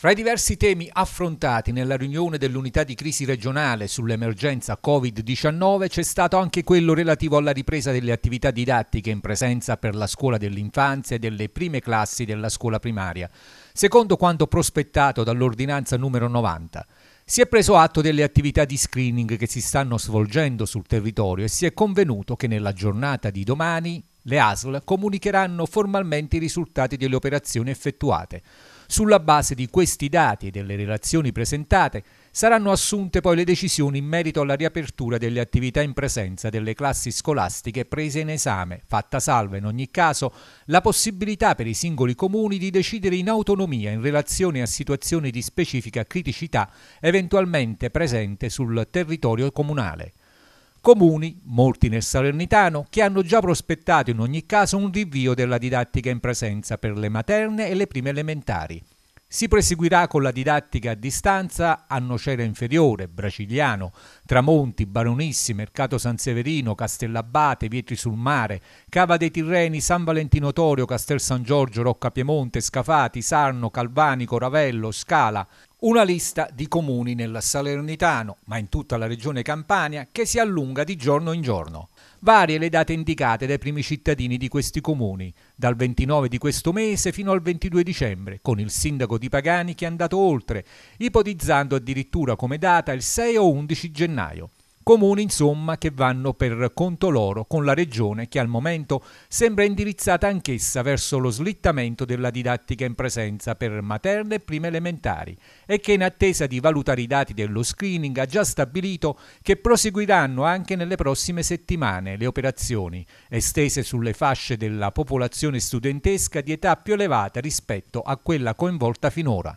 Fra i diversi temi affrontati nella riunione dell'unità di crisi regionale sull'emergenza Covid-19 c'è stato anche quello relativo alla ripresa delle attività didattiche in presenza per la scuola dell'infanzia e delle prime classi della scuola primaria, secondo quanto prospettato dall'ordinanza numero 90. Si è preso atto delle attività di screening che si stanno svolgendo sul territorio e si è convenuto che nella giornata di domani le ASL comunicheranno formalmente i risultati delle operazioni effettuate. Sulla base di questi dati e delle relazioni presentate saranno assunte poi le decisioni in merito alla riapertura delle attività in presenza delle classi scolastiche prese in esame, fatta salva in ogni caso la possibilità per i singoli comuni di decidere in autonomia in relazione a situazioni di specifica criticità eventualmente presente sul territorio comunale. Comuni, molti nel Salernitano, che hanno già prospettato in ogni caso un rinvio della didattica in presenza per le materne e le prime elementari. Si proseguirà con la didattica a distanza a Nocera Inferiore, Bracigliano, Tramonti, Baronissi, Mercato San Severino, Castellabate, Vietri sul Mare, Cava dei Tirreni, San Valentino Torio, Castel San Giorgio, Rocca Piemonte, Scafati, Sarno, Calvanico, Ravello, Scala. Una lista di comuni nel Salernitano, ma in tutta la regione Campania, che si allunga di giorno in giorno. Varie le date indicate dai primi cittadini di questi comuni, dal 29 di questo mese fino al 22 dicembre, con il sindaco di Pagani che è andato oltre, ipotizzando addirittura come data il 6 o 11 gennaio comuni insomma che vanno per conto loro con la regione che al momento sembra indirizzata anch'essa verso lo slittamento della didattica in presenza per materne e prime elementari e che in attesa di valutare i dati dello screening ha già stabilito che proseguiranno anche nelle prossime settimane le operazioni estese sulle fasce della popolazione studentesca di età più elevata rispetto a quella coinvolta finora.